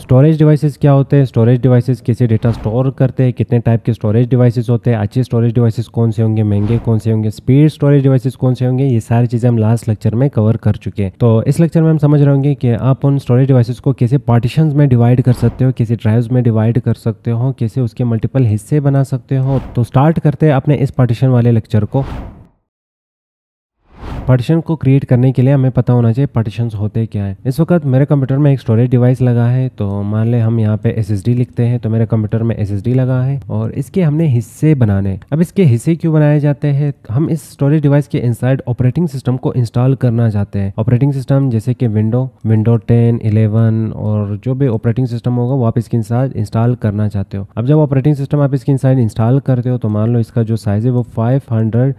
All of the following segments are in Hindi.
स्टोरेज डिवाइसेस क्या होते हैं स्टोरेज डिवाइसेस कैसे डेटा स्टोर करते हैं कितने टाइप के स्टोरेज डिवाइसेस होते हैं अच्छे स्टोरेज डिवाइसेस कौन से होंगे महंगे कौन से होंगे स्पीड स्टोरेज डिवाइसेस कौन से होंगे ये सारी चीज़ें हम लास्ट लेक्चर में कवर कर चुके हैं तो इस लेक्चर में हम समझ रहे होंगे कि आप उन स्टोरेज डिवाइसेस को कैसे पार्टीशन में डिवाइड कर सकते हो कैसे ड्राइव्स में डिवाइड कर सकते हो कैसे उसके मल्टीपल हिस्से बना सकते हो तो स्टार्ट करते हैं अपने इस पार्टीशन वाले लेक्चर को पार्टीशन को क्रिएट करने के लिए हमें पता होना चाहिए पार्टीशन होते क्या है इस वक्त मेरे कंप्यूटर में एक स्टोरेज डिवाइस लगा है तो मान ले हम यहाँ पे एस लिखते हैं तो मेरे कंप्यूटर में एस लगा है और इसके हमने हिस्से बनाने अब इसके हिस्से क्यों बनाए जाते हैं हम इस स्टोरेज डिवाइस के इनसाइड ऑपरेटिंग सिस्टम को इंस्टॉल करना चाहते हैं ऑपरेटिंग सिस्टम जैसे कि विंडो विंडो टेन इलेवन और जो भी ऑपरेटिंग सिस्टम होगा वो आप इसके इंसाइड इंस्टॉल करना चाहते हो अब जब ऑपरेटिंग सिस्टम आप इसके इंसाइड इंस्टॉल करते हो तो मान लो इसका जो साइज है वो फाइव हंड्रेड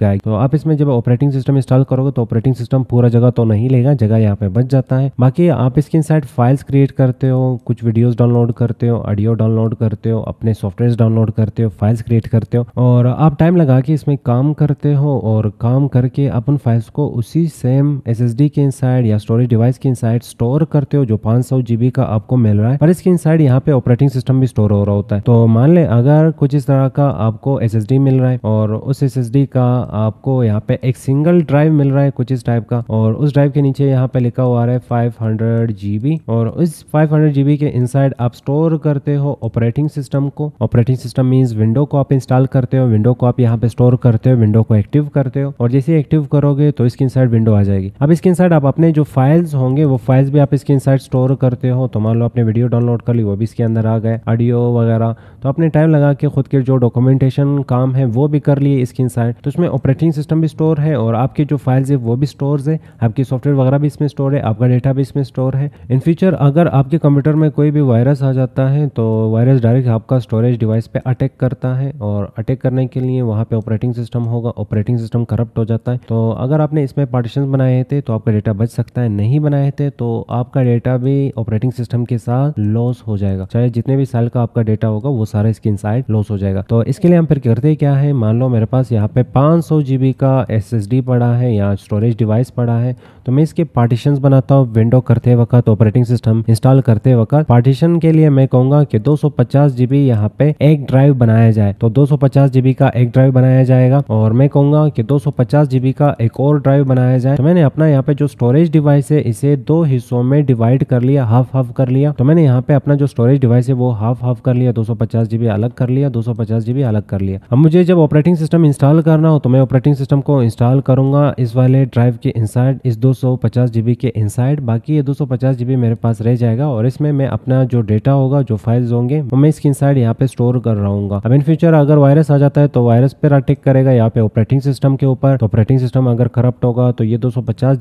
का है तो आप इसमें जब ऑपरेटिंग सिस्टम सिस्टम इंस्टॉल करोगे तो ऑपरेटिंग सिस्टम पूरा जगह तो नहीं लेगा जगह यहाँ पे बच जाता है बाकी आप इसके इनसाइड फाइल्स क्रिएट करते हो कुछ वीडियोस डाउनलोड करते हो ऑडियो डाउनलोड करते हो अपने सॉफ्टवेयर डाउनलोड करते हो फाइल्स क्रिएट करते हो और आप टाइम लगा के इसमें काम करते हो और काम करके अपन फाइल्स को उसी सेम एस के इनसाइड या स्टोरेज डिवाइस के इनसाइड स्टोर करते हो जो पांच सौ का आपको मिल रहा है पर इसके इनसाइड यहाँ पे ऑपरेटिंग सिस्टम भी स्टोर हो रहा होता है तो मान ले अगर कुछ इस तरह का आपको एस मिल रहा है और उस एस का आपको यहाँ पे एक सिंगल ड्राइव मिल रहा है कुछ इस टाइप का और उस ड्राइव के नीचे यहाँ पे लिखा हुआ है फाइव हंड्रेड जीबी और इस फाइव हंड्रेड जीबी के इनसाइड आप स्टोर करते हो ऑपरेटिंग सिस्टम को ऑपरेटिंग सिस्टम मीन विंडो को आप इंस्टॉल करते हो विंडो को आप यहाँ पे स्टोर करते हो विंडो को एक्टिव करते हो और जैसे एक्टिव करोगे तो इसकी इनसाइड विंडो आ जाएगी अब इसके इनसाइड आप अपने जो फाइल्स होंगे वो फाइल्स भी आप इसके इनसाइड स्टोर करते हो तो मान लो आपने वीडियो डाउनलोड कर ली वो भी इसके अंदर आ गए ऑडियो वगैरह तो आपने टाइम लगा के खुद के जो डॉक्यूमेंटेशन काम है वो भी कर लिए इसके इनसाइड तो इसमें ऑपरेटिंग सिस्टम भी स्टोर है और आप आपके जो फाइल्स है वो भी स्टोर है आपके सॉफ्टवेयर वगैरह भी इसमें स्टोर है आपका डेटा भी इसमें स्टोर है इन फ्यूचर अगर आपके कंप्यूटर में कोई भी वायरस आ जाता है तो वायरस डायरेक्ट आपका स्टोरेज डिवाइस पे अटैक करता है और अटैक करने के लिए वहाँ पे ऑपरेटिंग सिस्टम होगा ऑपरेटिंग सिस्टम करप्ट हो जाता है तो अगर आपने इसमें पार्टीशन बनाए थे तो आपका डेटा बच सकता है नहीं बनाए थे तो आपका डेटा भी ऑपरेटिंग सिस्टम के साथ लॉस हो जाएगा चाहे जितने भी साल का आपका डेटा होगा वो सारा इसके इनसाइड लॉस हो जाएगा तो इसके लिए हम फिर करते क्या है मान लो मेरे पास यहाँ पे पांच सौ का एस पड़ा पड़ा है या स्टोरेज डिवाइस पड़ा है तो मैं इसके पार्टीशन बनाता हूँ विंडो करते वक्त ऑपरेटिंग सिस्टम इंस्टॉल करते वक्त पार्टीशन के लिए मैं कहूंगा कि पचास जीबी यहाँ पे एक ड्राइव बनाया जाए तो पचास जीबी का एक ड्राइव बनाया जाएगा और मैं कहूंगा कि पचास जीबी का एक और ड्राइव बनाया जाए तो मैंने अपना यहाँ पे जो स्टोरेज डिवाइस है इसे दो हिस्सों में डिवाइड कर लिया हाफ हाफ कर लिया तो मैंने यहाँ पे अपना जो स्टोरेज डिवाइस है वो हाफ हाफ कर लिया 250 जीबी अलग कर लिया 250 जीबी अलग कर लिया अब मुझे जब ऑपरेटिंग सिस्टम इंस्टॉल करना हो तो मैं ऑपरेटिंग सिस्टम को इंस्टॉल करूंगा दूंगा इस वाले ड्राइव के इनसाइड इस 250 जीबी के इनसाइड बाकी ये 250 जीबी मेरे पास रह जाएगा और इसमें मैं अपना जो डेटा होगा जो फाइल्स होंगे वो मैं इसके इनसाइड यहाँ पे स्टोर कर रहा अब इन फ्यूचर अगर वायरस आ जाता है तो वायरस पर अटेक करेगा यहाँ पे ऑपरेटिंग सिस्टम के ऊपर तो ऑपरेटिंग सिस्टम अगर करप्ट होगा तो ये दो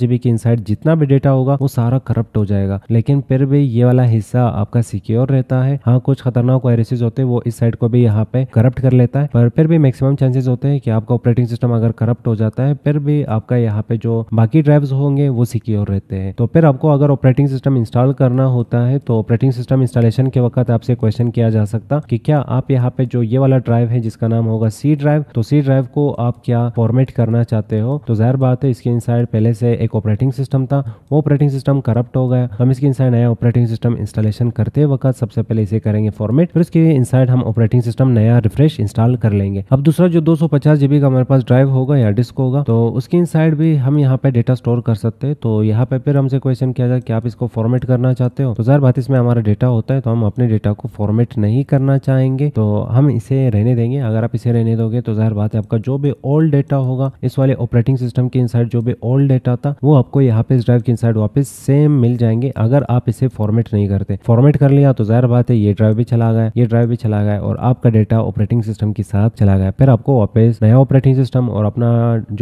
जीबी के इनसाइड जितना भी डेटा होगा वो सारा करप्ट हो जाएगा लेकिन फिर भी ये वाला हिस्सा आपका सिक्योर रहता है हाँ कुछ खतरनाक वायरसेज होते हैं वो इस साइड को भी यहाँ पे करप्ट कर लेता है पर फिर भी मैक्सिमम चांसेस होते हैं कि आपका ऑपरेटिंग सिस्टम अगर करप्ट हो जाता है फिर भी भी आपका यहाँ पे जो बाकी ड्राइव्स होंगे वो सिक्योर रहते हैं तो फिर आपको अगर ऑपरेटिंग सिस्टम इंस्टॉल करना होता है तो ऑपरेटिंग सिस्टम इंस्टॉलेशन के वक्त आपसे क्वेश्चन किया जा सकता कि क्या आप यहाँ पे जो ये वाला ड्राइव है जिसका नाम होगा सी ड्राइव तो सी ड्राइव को आप क्या फॉर्मेट करना चाहते हो तो जाहिर बात है इसके इनसाइड पहले से एक ऑपरेटिंग सिस्टम था वो ऑपरेटिंग सिस्टम करप्ट हो गया हम इसके इनसाइड नया ऑपरेटिंग सिस्टम इंस्टॉलेशन करते वक्त सबसे पहले इसे करेंगे फॉर्मेट फिर उसके इनसाइड हम ऑपरेटिंग सिस्टम नया रिफ्रेश इंस्टॉल कर लेंगे अब दूसरा जो दो सौ का हमारे पास ड्राइव होगा या डिस्क होगा तो उसके इन साइड भी हम यहाँ पे डेटा स्टोर कर सकते हैं तो यहाँ पे फिर हमसे क्वेश्चन किया जाए कि आप इसको फॉर्मेट करना चाहते हो तो जहर बात इसमें हमारा डेटा होता है तो हम अपने डेटा को फॉर्मेट नहीं करना चाहेंगे तो हम इसे रहने देंगे अगर आप इसे रहने दोगे तो जहर बात है आपका जो भी ओल्ड डेटा होगा इस वाले ऑपरेटिंग सिस्टम के इनसाइड जो भी ओल्ड डेटा था वो आपको यहाँ पे इस ड्राइव के इनसाइड वापस सेम मिल जाएंगे अगर आप इसे फॉर्मेट नहीं करते फॉर्मेट कर लिया तो जहर बात है ये ड्राइव भी चला गया ये ड्राइव भी चला गया और आपका डेटा ऑपरेटिंग सिस्टम के साथ चला गया फिर आपको वापस नया ऑपरेटिंग सिस्टम और अपना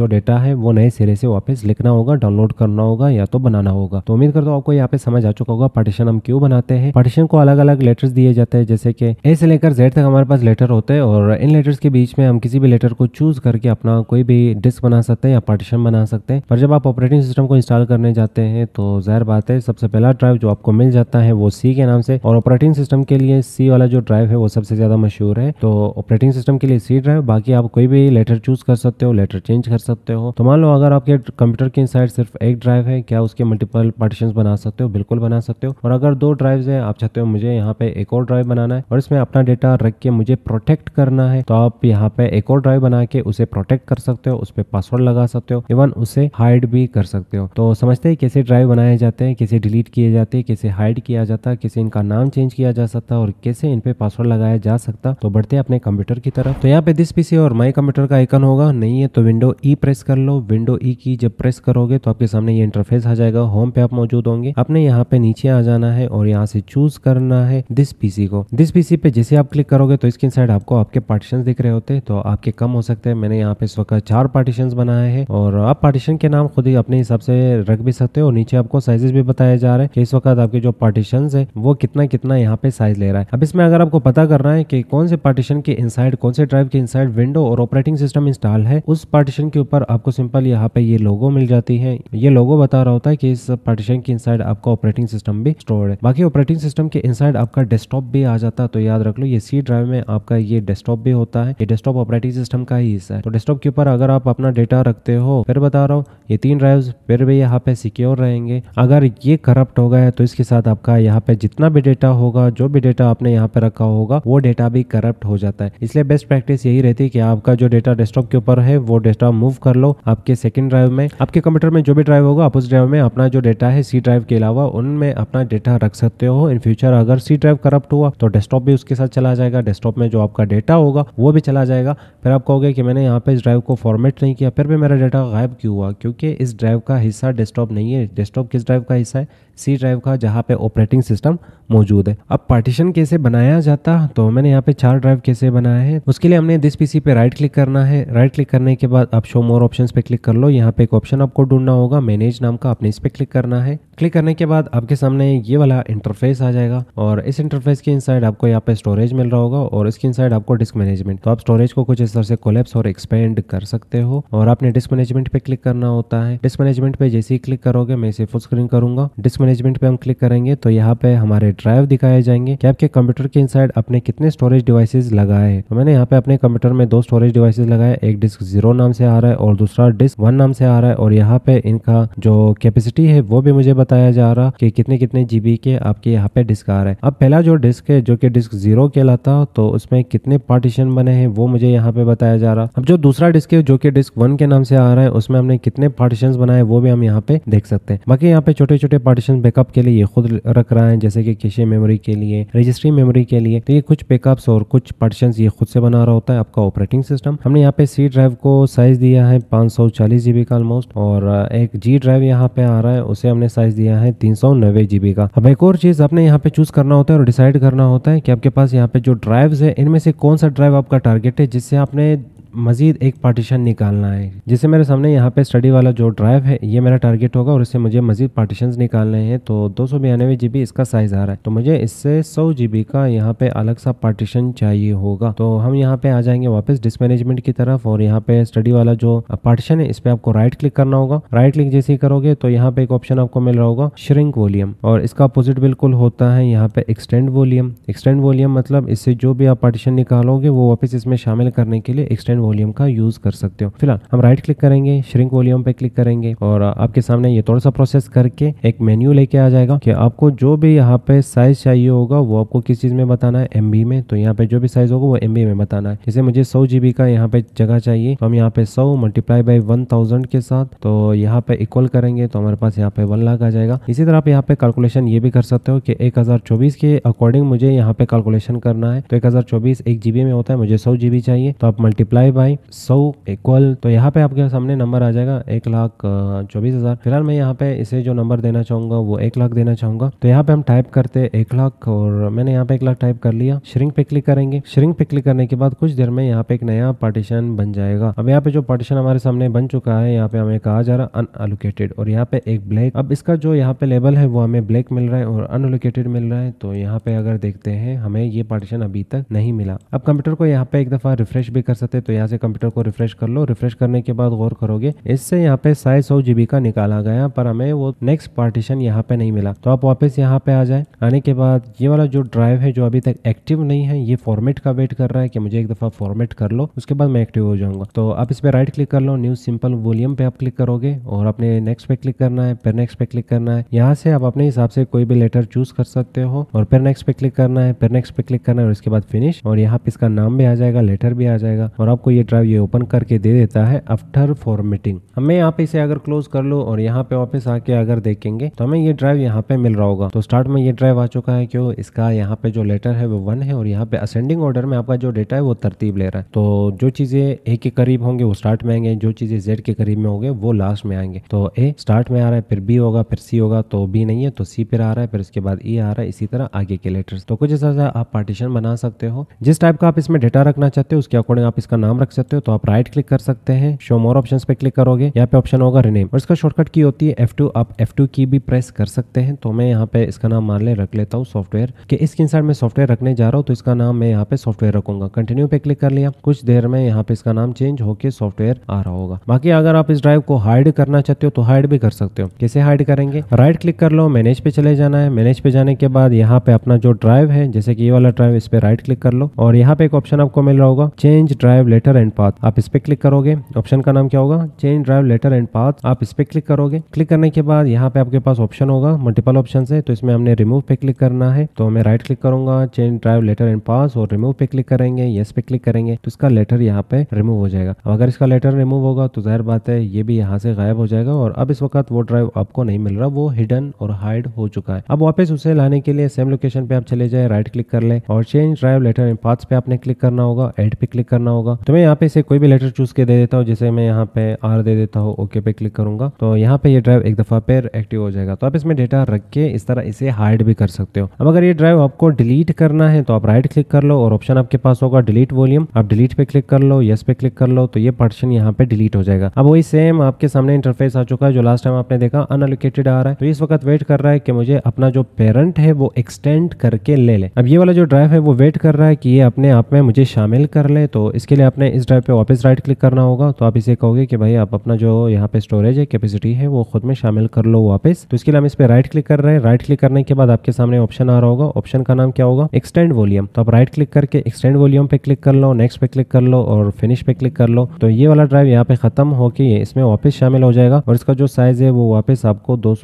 जो डेटा है है वो नए सिरे से वापस लिखना होगा डाउनलोड करना होगा या तो बनाना होगा तो उम्मीद करता हूँ आपको यहाँ पे समझ आ चुका होगा पार्टीशन हम क्यों बनाते हैं पार्टीशन को अलग अलग लेटर्स दिए जाते हैं जैसे कि ए से लेकर जेड तक हमारे पास लेटर होते हैं और इन लेटर्स के बीच में हम किसी भी लेटर को चूज करके अपना कोई भी डिस्क बना सकते हैं या पार्टीशन बना सकते हैं पर जब आप ऑपरेटिंग सिस्टम को इंस्टॉल करने जाते हैं तो जाहिर बात है सबसे पहला ड्राइव जो आपको मिल जाता है वो सी के नाम से और ऑपरेटिंग सिस्टम के लिए सी वाला जो ड्राइव है वो सबसे ज्यादा मशहूर है तो ऑपरेटिंग सिस्टम के लिए सी ड्राइव बाकी आप कोई भी लेटर चूज कर सकते हो लेटर चेंज कर सकते हो तो मान लो अगर आपके कंप्यूटर के इनसाइड सिर्फ एक ड्राइव है क्या उसके मल्टीपल पार्टीशन बना सकते हो बिल्कुल बना सकते हो और अगर दो ड्राइव्स हैं आप चाहते हो मुझे यहाँ पे एक और ड्राइव बनाना है और इसमें अपना डेटा रख के मुझे प्रोटेक्ट करना है तो आप यहाँ पे एक और ड्राइव बना के उसे प्रोटेक्ट कर सकते हो उस पर पासवर्ड लगा सकते हो इवन उसे हाइड भी कर सकते हो तो समझते हैं कैसे ड्राइव बनाए जाते हैं कैसे डिलीट किए जाते हैं कैसे हाइड किया जाता है कैसे इनका नाम चेंज किया जा सकता है और कैसे इन पे पासवर्ड लगाया जा सकता तो बढ़ते अपने कंप्यूटर की तरफ तो यहाँ पे दिस पीसी और माई कंप्यूटर का आइकन होगा नहीं है तो विंडो ई प्रेस कर लो लो विंडो ई e की जब प्रेस करोगे तो आपके सामने ये इंटरफेस आ जाएगा होम पे आप मौजूद होंगे अपने यहाँ पे नीचे आ जाना है और यहाँ से चूज करना है दिस पीसी को दिस पीसी पे जैसे आप क्लिक करोगे तो इसके साइड आपको आपके पार्टीशन दिख रहे होते तो आपके कम हो सकते हैं मैंने यहाँ पे इस वक्त चार पार्टीशन बनाए हैं और आप पार्टीशन के नाम खुद ही अपने हिसाब से रख भी सकते हो और नीचे आपको साइजेस भी बताए जा रहे हैं कि इस वक्त आपके जो पार्टीशन है वो कितना कितना यहाँ पे साइज ले रहा है अब इसमें अगर आपको पता करना है कि कौन से पार्टीशन के इनसाइड कौन से ड्राइव के इनसाइड विंडो और ऑपरेटिंग सिस्टम इंस्टॉल है उस पार्टीशन के ऊपर आपको सिंपल यहाँ पे ये लोगो मिल जाती है ये लोगो बता रहा होता है कि इस पार्टीशन के इनसाइड आपका ऑपरेटिंग सिस्टम भी स्टोर्ड है बाकी ऑपरेटिंग सिस्टम के इनसाइड आपका डेस्कटॉप भी आ जाता है तो याद रख लो ये सी ड्राइव में आपका ये डेस्कटॉप भी होता है ये डेस्कटॉप ऑपरेटिंग सिस्टम का ही हिस्सा है तो डेस्कटॉप के ऊपर अगर आप अपना डेटा रखते हो फिर बता रहा हूँ ये तीन ड्राइव फिर भी यहाँ पे सिक्योर रहेंगे अगर ये करप्ट हो गया तो इसके साथ आपका यहाँ पे जितना भी डेटा होगा जो भी डेटा आपने यहाँ पे रखा होगा वो डेटा भी करप्ट हो जाता है इसलिए बेस्ट प्रैक्टिस यही रहती है कि आपका जो डेटा डेस्कटॉप के ऊपर है वो डेटा मूव कर लो आपके सेकेंड ड्राइव में आपके कंप्यूटर में जो भी ड्राइव होगा आप उस ड्राइव में अपना जो डेटा है सी ड्राइव के अलावा उनमें अपना डेटा रख सकते हो इन फ्यूचर अगर सी ड्राइव करप्ट हुआ तो डेस्कटॉप भी उसके साथ चला जाएगा डेस्कटॉप में जो आपका डेटा होगा वो भी चला जाएगा फिर आप कहोगे कि मैंने यहाँ पे इस ड्राइव को फॉर्मेट नहीं किया फिर भी मेरा डेटा गायब क्यों हुआ क्योंकि इस ड्राइव का हिस्सा डेस्कटॉप नहीं है डेस्कटॉप किस ड्राइव का हिस्सा है सी ड्राइव का जहाँ पे ऑपरेटिंग सिस्टम मौजूद है अब पार्टीशन कैसे बनाया जाता तो मैंने यहाँ पे चार ड्राइव कैसे बनाया है उसके लिए हमने दिस पीसी पे राइट क्लिक करना है राइट क्लिक करने के बाद आप शो मोर ऑप्शन पे पे क्लिक कर लो यहाँ पे एक ऑप्शन आपको ढूंढना होगा मैनेज नाम का आपने इस पे क्लिक करना है क्लिक करने के बाद आपके सामने ये वाला इंटरफेस आ जाएगा और इस इंटरफेस के इनसाइड आपको यहाँ पे स्टोरेज मिल रहा होगा और इसके इनसाइड आपको डिस्क मैनेजमेंट तो आप स्टोरेज को कुछ इस तरह से कोलेप्स और एक्सपेंड कर सकते हो और आपने डिस्क मैनेजमेंट पे क्लिक करना होता है डिस्क मैनेजमेंट पे जैसे ही क्लिक करोगे मैं इसे फुल स्क्रीन करूंगा डिस्क मैनेजमेंट पे हम क्लिक करेंगे तो यहाँ पे हमारे ड्राइव दिखाए जाएंगे कि आपके कंप्यूटर के इनसाइड आपने कितने स्टोरेज डिवाइसेज लगाए तो मैंने यहाँ पे अपने कंप्यूटर में दो स्टोरेज डिवाइसेज लगाए एक डिस्क जीरो नाम से आ रहा है और दूसरा दूसरा डिस्क वन नाम से आ रहा है और यहाँ पे इनका जो कैपेसिटी है वो भी मुझे बताया जा रहा कि कितने कितने जीबी के आपके यहाँ पे डिस्क आ रहा है अब पहला जो डिस्क है जो कि डिस्क जीरो कहलाता तो उसमें कितने पार्टीशन बने हैं वो मुझे यहाँ पे बताया जा रहा अब जो दूसरा डिस्क है जो कि डिस्क वन के नाम से आ रहा है उसमें हमने कितने पार्टीशन बनाए वो भी हम यहाँ पे देख सकते हैं बाकी यहाँ पे छोटे छोटे पार्टीशन बैकअप के लिए खुद रख रहा है जैसे कि किसी मेमोरी के लिए रजिस्ट्री मेमोरी के लिए तो ये कुछ बैकअप्स और कुछ पार्टीशन ये खुद से बना रहा होता है आपका ऑपरेटिंग सिस्टम हमने यहाँ पे सी ड्राइव को साइज दिया है पाँच जीबी का ऑलमोस्ट और एक जी ड्राइव यहाँ पे आ रहा है उसे हमने साइज दिया है तीन सौ का अब एक और चीज आपने यहाँ पे चूज करना होता है और डिसाइड करना होता है कि आपके पास यहाँ पे जो ड्राइव्स है इनमें से कौन सा ड्राइव आपका टारगेट है जिससे आपने मज़ीद एक पार्टीशन निकालना है जैसे मेरे सामने यहाँ पे स्टडी वाला जो ड्राइव है ये मेरा टारगेट होगा और इससे मुझे मज़ीद पार्टीशन निकालने हैं तो दो सौ बयानवे जी बी इसका साइज़ आ रहा है तो मुझे इससे सौ जी बी का यहाँ पे अलग सा पार्टीशन चाहिए होगा तो हम यहाँ पे आ जाएंगे वापस डिस्क मैनेजमेंट की तरफ और यहाँ पे स्टडी वाला जो पार्टीशन है इस पर आपको राइट क्लिक करना होगा राइट क्लिक जैसे ही करोगे तो यहाँ पे एक ऑप्शन आपको मिल रहा होगा श्रिंक वॉल्यूम और इसका अपोजिट बिल्कुल होता है यहाँ पे एक्सटेंड वॉल्यूम एक्सटेंड वॉल्यूम मतलब इससे जो भी आप पार्टीशन निकालोगे वो वापस इसमें शामिल करने के लिए एक्सटेंड एंड वॉल्यूम का यूज कर सकते हो फिलहाल हम राइट क्लिक करेंगे श्रिंक वॉल्यूम पे क्लिक करेंगे और आपके सामने ये थोड़ा सा प्रोसेस करके एक मेन्यू लेके आ जाएगा कि आपको जो भी यहाँ पे साइज चाहिए होगा वो आपको किस चीज में बताना है एम में तो यहाँ पे जो भी साइज होगा वो एम में बताना है जैसे मुझे सौ जीबी का यहाँ पे जगह चाहिए तो हम यहाँ पे सौ मल्टीप्लाई बाई वन थाउजेंड के साथ तो यहाँ पे इक्वल करेंगे तो हमारे पास यहाँ पे वन लाख आ जाएगा इसी तरह आप यहाँ पे कैलकुलेशन ये भी कर सकते हो कि एक हजार चौबीस के अकॉर्डिंग मुझे यहाँ पे कैलकुलेशन करना है तो एक हजार चौबीस एक जीबी में होता है मुझे सौ जीबी चाहिए तो आप मल्टीप्लाई डिवाइड बाई सौ इक्वल तो यहाँ पे आपके सामने नंबर आ जाएगा एक लाख चौबीस हज़ार फिलहाल मैं यहाँ पे इसे जो नंबर देना चाहूंगा वो एक लाख देना चाहूंगा तो यहाँ पे हम टाइप करते एक लाख और मैंने यहाँ पे एक लाख टाइप कर लिया श्रिंक पे क्लिक करेंगे श्रिंक पे क्लिक करने के बाद कुछ देर में यहाँ पे एक नया पार्टीशन बन जाएगा अब यहाँ पे जो पार्टीशन हमारे सामने बन चुका है यहाँ पे हमें कहा जा रहा अनअलोकेटेड और यहाँ पे एक ब्लैक अब इसका जो यहाँ पे लेबल है वो हमें ब्लैक मिल रहा है और अनअलोकेटेड मिल रहा है तो यहाँ पे अगर देखते हैं हमें ये पार्टीशन अभी तक नहीं मिला अब कंप्यूटर को यहाँ पे एक दफा रिफ्रेश भी कर सकते तो यहाँ से कंप्यूटर को रिफ्रेश कर लो रिफ्रेश करने के बाद गौर करोगे इससे यहाँ पे साइज सौ जीबी का निकाला गया पर हमें वो नेक्स्ट पार्टीशन यहाँ पे नहीं मिला तो आप वापस यहाँ पे आ जाए आने के बाद ये वाला जो ड्राइव है जो अभी तक एक्टिव नहीं है ये फॉर्मेट का वेट कर रहा है कि मुझे एक दफा फॉर्मेट कर लो उसके बाद मैं एक्टिव हो जाऊंगा तो आप इस पे राइट क्लिक कर लो न्यू सिंपल वॉल्यूम पे आप क्लिक करोगे और अपने नेक्स्ट पे क्लिक करना है फिर नेक्स्ट पे क्लिक करना है यहाँ से आप अपने हिसाब से कोई भी लेटर चूज कर सकते हो और फिर नेक्स्ट पे क्लिक करना है फिर नेक्स्ट पे क्लिक करना है और इसके बाद फिनिश और यहाँ पे इसका नाम भी आ जाएगा लेटर भी आ जाएगा और आपको ये ड्राइव ये ओपन करके दे देता है आफ्टर फॉर्मेटिंग हमें यहाँ पे इसे अगर क्लोज कर लो और यहाँ पे वापस आके अगर देखेंगे तो हमें ये ड्राइव यहाँ पे मिल रहा होगा तो स्टार्ट में ये ड्राइव आ चुका है क्यों इसका यहाँ पे जो लेटर है वो वन है और यहाँ पे असेंडिंग ऑर्डर में आपका जो डेटा है वो तरतीब ले रहा है तो जो चीजें ए के करीब होंगे वो स्टार्ट में आएंगे जो चीजें जेड के करीब में होंगे वो लास्ट में आएंगे तो ए स्टार्ट में आ रहा है फिर बी होगा फिर सी होगा तो बी नहीं है तो सी फिर आ रहा है फिर उसके बाद ई e आ रहा है इसी तरह आगे के लेटर्स तो कुछ ऐसा आप पार्टीशन बना सकते हो जिस टाइप का आप इसमें डेटा रखना चाहते हो उसके अकॉर्डिंग आप इसका नाम रख सकते हो तो आप राइट क्लिक कर सकते हैं शो मोर ऑप्शन पे क्लिक करोगे यहाँ पे ऑप्शन होगा रिनेम और इसका शॉर्टकट की होती है एफ आप एफ की भी प्रेस कर सकते हैं तो मैं यहाँ पे इसका नाम मान ले रख लेता हूँ सॉफ्टवेयर के स्क्रीन साइड में सॉफ्टवेयर रखने जा रहा हूँ तो इसका नाम मैं यहाँ पे सॉफ्टवेयर रखूंगा कंटिन्यू पे क्लिक कर लिया कुछ देर में यहाँ पे इसका नाम चेंज होकर सॉफ्टवेयर आ रहा होगा बाकी अगर आप इस ड्राइव को हाइड करना चाहते हो तो हाइड भी कर सकते हो कैसे हाइड करेंगे राइट क्लिक कर लो मैनेज पे चले जाना है मैनेज पे जाने के बाद यहाँ पे अपना जो ड्राइव है जैसे कि ये वाला ड्राइव इस पे राइट क्लिक कर लो और यहाँ पे एक ऑप्शन आपको मिल रहा होगा change drive letter letter and path आप इस पे क्लिक करोगे ऑप्शन का नाम क्या होगा change drive letter and path आप इस पे क्लिक करोगे क्लिक करने के बाद यहाँ पे आपके पास ऑप्शन होगा मल्टीपल ऑप्शन है तो इसमें हमने रिमूव पे क्लिक करना है तो मैं राइट क्लिक करूंगा change drive letter and path और रिमूव पे क्लिक करेंगे येस पे क्लिक करेंगे तो इसका लेटर यहाँ पे रिमूव हो जाएगा अब अगर इसका लेटर रिमूव होगा तो जाहिर बात है ये भी यहाँ से गायब हो जाएगा और अब इस वक्त वो ड्राइव आपको नहीं मिल रहा वो हिडन और हाइड हो चुका है अब वापस उसे लाने के लिए सेम लोकेशन पे आप चले जाए राइट क्लिक कर ले और change drive letter and path पे आपने क्लिक करना होगा एड पे क्लिक करना होगा तो मैं मैं यहाँ पे इसे कोई भी लेटर चूज के दे देता हूँ जैसे मैं यहाँ पे आर दे देता हूँ ओके पे क्लिक करूंगा तो यहाँ पे ये ड्राइव एक दफा पे एक्टिव हो जाएगा तो आप इसमें डेटा रख के इस तरह इसे हाइड भी कर सकते हो अब अगर ये ड्राइव आपको डिलीट करना है तो आप राइट क्लिक कर लो और ऑप्शन आपके पास होगा डिलीट वॉल्यूम आप डिलीट पे क्लिक कर लो यस पे क्लिक कर लो तो ये पर्सन यहाँ पे डिलीट हो जाएगा अब वही सेम आपके सामने इंटरफेस आ चुका है जो लास्ट टाइम आपने देखा अनअलोकेटेड आ रहा है तो इस वक्त वेट कर रहा है कि मुझे अपना जो पेरेंट है वो एक्सटेंड करके ले ले अब ये वाला जो ड्राइव है वो वेट कर रहा है कि ये अपने आप में मुझे शामिल कर ले तो इसके लिए आपने आपने इस ड्राइव पे वापस राइट क्लिक करना होगा तो आप इसे कहोगे कि भाई आप अपना जो यहाँ पे स्टोरेज है कैपेसिटी है वो खुद में शामिल कर लो वापस तो इसके लिए हम इस पर राइट क्लिक कर रहे हैं राइट क्लिक करने के बाद आपके सामने ऑप्शन आ रहा होगा ऑप्शन का नाम क्या होगा एक्सटेंड वॉल्यूम तो आप राइट क्लिक करके एक्सटेंड वॉल्यूम पे क्लिक कर लो नेक्स्ट पे क्लिक कर लो और फिनिश पे क्लिक कर लो तो ये वाला ड्राइव यहाँ पे खत्म होके इसमें वापस शामिल हो जाएगा और इसका जो साइज है वो वापस आपको दो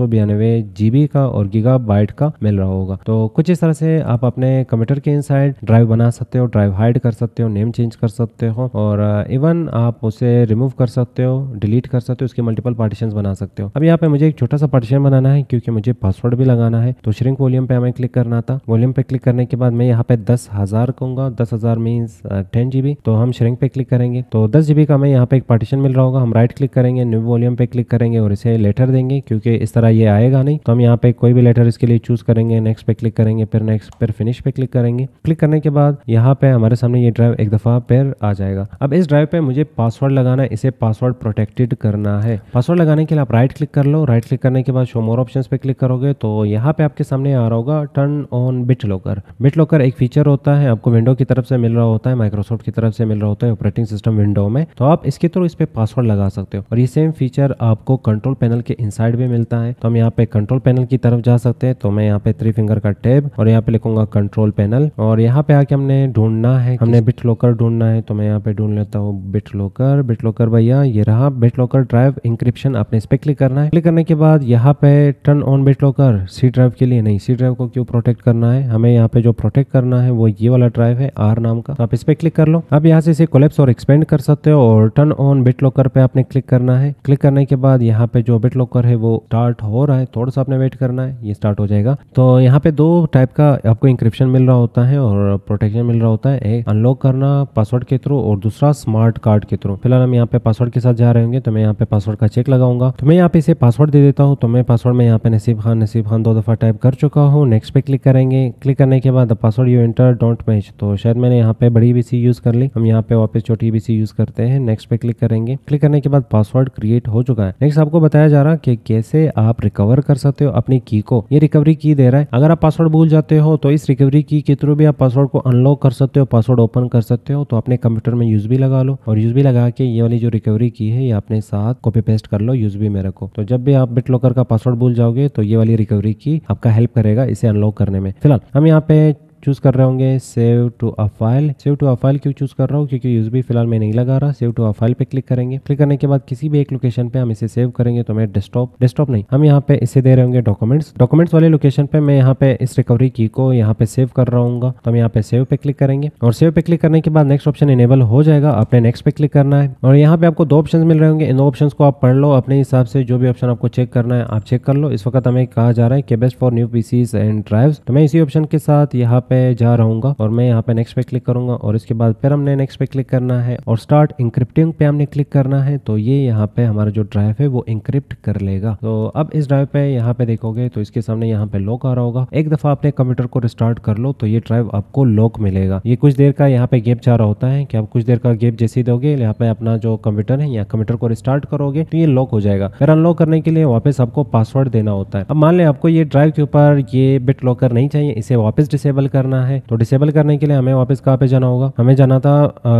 जीबी का और गीगा का मिल रहा होगा तो कुछ इस तरह से आप अपने कंप्यूटर के इन ड्राइव बना सकते हो ड्राइव हाइड कर सकते हो नेम चेंज कर सकते हो हो और इवन uh, आप उसे रिमूव कर सकते हो डिलीट कर सकते हो उसके मल्टीपल पार्टीशन बना सकते हो अब यहाँ पे मुझे एक छोटा सा पार्टीशन बनाना है क्योंकि मुझे पासवर्ड भी लगाना है तो श्रिंक वॉल्यूम पे हमें क्लिक करना था वॉल्यूम पे क्लिक करने के बाद मैं यहाँ पे दस हजार कहूंगा दस हजार मीन्स टेन जीबी तो हम श्रिंक पे क्लिक करेंगे तो दस जीबी का हमें यहाँ पे एक पार्टीशन मिल रहा होगा हम राइट क्लिक करेंगे न्यू वॉल्यूम पे क्लिक करेंगे और इसे लेटर देंगे क्योंकि इस तरह ये आएगा नहीं तो हम यहाँ पे कोई भी लेटर इसके लिए चूज करेंगे नेक्स्ट पे क्लिक करेंगे फिर नेक्स्ट फिर फिनिश पे क्लिक करेंगे क्लिक करने के बाद यहाँ पे हमारे सामने ये ड्राइव एक दफा फिर आ जाएगा जाएगा अब इस ड्राइव पे मुझे पासवर्ड लगाना इसे पासवर्ड प्रोटेक्टेड करना है पासवर्ड लगाने के लिए आप राइट क्लिक कर लो राइट क्लिक करने के बाद शो मोर ऑप्शन पे क्लिक करोगे तो यहाँ पे आपके सामने आ रहा होगा turn on BitLocker BitLocker एक फीचर होता है आपको विंडो की तरफ से मिल रहा होता है माइक्रोसॉफ्ट की तरफ से मिल रहा होता है ऑपरेटिंग सिस्टम विंडो में तो आप इसके थ्रू इस पे पासवर्ड लगा सकते हो और ये सेम फीचर आपको कंट्रोल पैनल के साइड भी मिलता है तो हम यहाँ पे कंट्रोल पैनल की तरफ जा सकते हैं तो मैं यहाँ पे थ्री फिंगर का टेब और यहाँ पे लिखूंगा कंट्रोल पैनल और यहाँ पे आके हमने ढूंढना है हमने बिट लॉकर ढूंढना है तो मैं यहाँ पे पे ढूंढ लेता हूँ बिट लोकर बिट लोकर भैया ये रहा बिट लोकर ड्राइव इंक्रिप्शन आपने इस पर क्लिक करना है क्लिक करने के बाद यहाँ पे turn on BitLocker C drive के लिए नहीं सी ड्राइव को क्यों प्रोटेक्ट करना है हमें यहाँ पे जो प्रोटेक्ट करना है वो ये वाला ड्राइव है आर नाम का तो आप इस पर क्लिक कर लो आप यहाँ से इसे कोलेप्स और एक्सपेंड कर सकते हो और टर्न ऑन बिट लोकर पे आपने क्लिक करना है क्लिक करने के बाद यहाँ पे जो बिट लोकर है वो स्टार्ट हो रहा है थोड़ा सा आपने वेट करना है ये स्टार्ट हो जाएगा तो यहाँ पे दो टाइप का आपको इंक्रिप्शन मिल रहा होता है और प्रोटेक्शन मिल रहा होता है एक अनलॉक करना पासवर्ड के थ्रू और और दूसरा स्मार्ट कार्ड के थ्रू फिलहाल हम यहाँ पे पासवर्ड के साथ जा रहे होंगे तो मैं यहाँ पे पासवर्ड का चेक लगाऊंगा तो मैं यहाँ पे इसे पासवर्ड दे देता हूँ तो मैं पासवर्ड में यहाँ पे नसीब खान नसीब खान दो दफा टाइप कर चुका हूँ नेक्स्ट पे क्लिक करेंगे क्लिक करने के बाद password you enter don't match तो शायद मैंने यहाँ पे बड़ी बीसी यूज कर ली हम यहाँ पे वापस छोटी बीसी यूज करते हैं नेक्स्ट पे क्लिक करेंगे क्लिक करने के बाद पासवर्ड क्रिएट हो चुका है नेक्स्ट आपको बताया जा रहा है कि कैसे आप रिकवर कर सकते हो अपनी की को ये रिकवरी की दे रहा है अगर आप पासवर्ड भूल जाते हो तो इस रिकवरी की के थ्रू भी आप पासवर्ड को अनलॉक कर सकते हो पासवर्ड ओपन कर सकते हो तो अपने कंप्यूटर में में यूज भी लगा लो और यूज भी लगा के ये वाली जो रिकवरी की है ये अपने साथ कॉपी पेस्ट कर लो यूज भी में रखो तो जब भी आप लॉकर का पासवर्ड भूल जाओगे तो ये वाली रिकवरी की आपका हेल्प करेगा इसे अनलॉक करने में फिलहाल हम यहाँ पे चूज़ कर रहे होंगे save to a file save to a file क्यों चूज़ कर रहा हूँ क्योंकि यूज़ भी फिलहाल मैं नहीं लगा रहा सेव टू अ फाइल पे क्लिक करेंगे क्लिक करने के बाद किसी भी एक लोकेशन पे हम इसे सेव करेंगे तो मैं डेस्कटॉप डेस्कटॉप नहीं हम यहाँ पे इसे दे रहे होंगे डॉक्यूमेंट्स डॉक्यूमेंट्स वाले लोकेशन पे मैं यहाँ पे इस रिकवरी की को यहाँ पे सेव कर रहा हूँ तो हम यहाँ पे सेव पे क्लिक करेंगे और सेव पे क्लिक करने के बाद नेक्स्ट ऑप्शन इनेबल हो जाएगा आपने नेक्स्ट पे क्लिक करना है और यहाँ पे आपको दो ऑप्शन मिल रहे होंगे इन ऑप्शन को आप पढ़ लो अपने हिसाब से जो भी ऑप्शन आपको चेक करना है आप चेक कर लो इस वक्त हमें कहा जा रहा है के best for new PCs and drives तो मैं इसी ऑप्शन के साथ यहाँ पे जा रहा हूँ और मैं यहाँ पे नेक्स्ट पे क्लिक करूंगा और इसके बाद फिर हमने नेक्स्ट पे क्लिक करना है और स्टार्ट इंक्रिप्टिंग पे हमने क्लिक करना है तो ये यहाँ पे हमारा जो ड्राइव है वो इंक्रिप्ट कर लेगा तो अब इस ड्राइव पे यहाँ पे देखोगे तो इसके सामने यहाँ पे लॉक आ रहा होगा एक दफा आपने कंप्यूटर को रिस्टार्ट कर लो तो ये ड्राइव आपको लॉक मिलेगा ये कुछ देर का यहाँ पे गेप जा रहा होता है कि आप कुछ देर का गेप जैसे दोगे यहाँ पे अपना जो कंप्यूटर है या कंप्यूटर को रिस्टार्ट करोगे तो ये लॉक हो जाएगा फिर अनलॉक करने के लिए वापस आपको पासवर्ड देना होता है अब मान लें आपको ये ड्राइव के ऊपर ये बिट लॉकर नहीं चाहिए इसे वापस डिसेबल करना है तो डिसेबल करने के लिए हमें वापस कहाँ पे जाना होगा हमें जाना था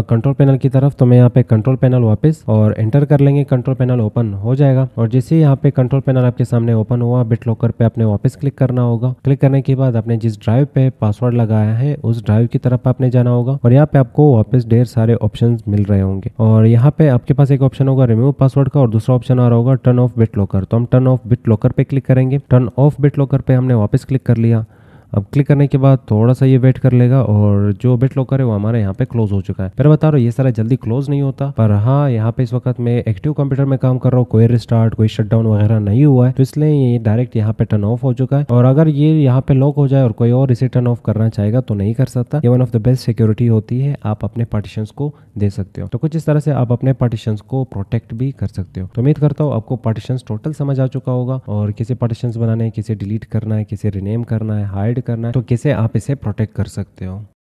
कंट्रोल पैनल की तरफ तो मैं यहाँ पे कंट्रोल पैनल वापस और एंटर कर लेंगे कंट्रोल पैनल ओपन हो जाएगा और जैसे ही यहाँ पे कंट्रोल पैनल आपके सामने ओपन हुआ बिट लॉकर पे आपने वापस क्लिक करना होगा क्लिक करने के बाद आपने जिस ड्राइव पे पासवर्ड लगाया है उस ड्राइव की तरफ आपने जाना होगा और यहाँ पे आपको वापस ढेर सारे ऑप्शन मिल रहे होंगे और यहाँ पे आपके पास एक ऑप्शन होगा रिमूव पासवर्ड का और दूसरा ऑप्शन आ रहा होगा टर्न ऑफ बिट लॉकर तो हम टर्न ऑफ बिट लॉकर पे क्लिक करेंगे टर्न ऑफ बिट लॉकर पे हमने वापस क्लिक कर लिया अब क्लिक करने के बाद थोड़ा सा ये वेट कर लेगा और जो वेट लॉकर है वो हमारे यहाँ पे क्लोज हो चुका है फिर बता रहा हूँ ये सारा जल्दी क्लोज नहीं होता पर हाँ यहाँ पे इस वक्त मैं एक्टिव कंप्यूटर में काम कर रहा हूँ कोई रिस्टार्ट कोई शटडाउन वगैरह नहीं हुआ है तो इसलिए ये डायरेक्ट यहाँ पे टर्न ऑफ हो चुका है और अगर ये यहाँ पे लॉक हो जाए और कोई और इसे टर्न ऑफ करना चाहेगा तो नहीं कर सकता ये one of the best security होती है आप अपने पार्टीशन को दे सकते हो तो कुछ इस तरह से आप अपने पार्टीशन को प्रोटेक्ट भी कर सकते हो तो उम्मीद करता हूँ आपको पार्टीशन टोटल समझ आ चुका होगा और किसी पार्टीशन बनाने किसे डिलीट करना है किसे रिनेम करना है हाइड करना है तो कैसे आप इसे प्रोटेक्ट कर सकते हो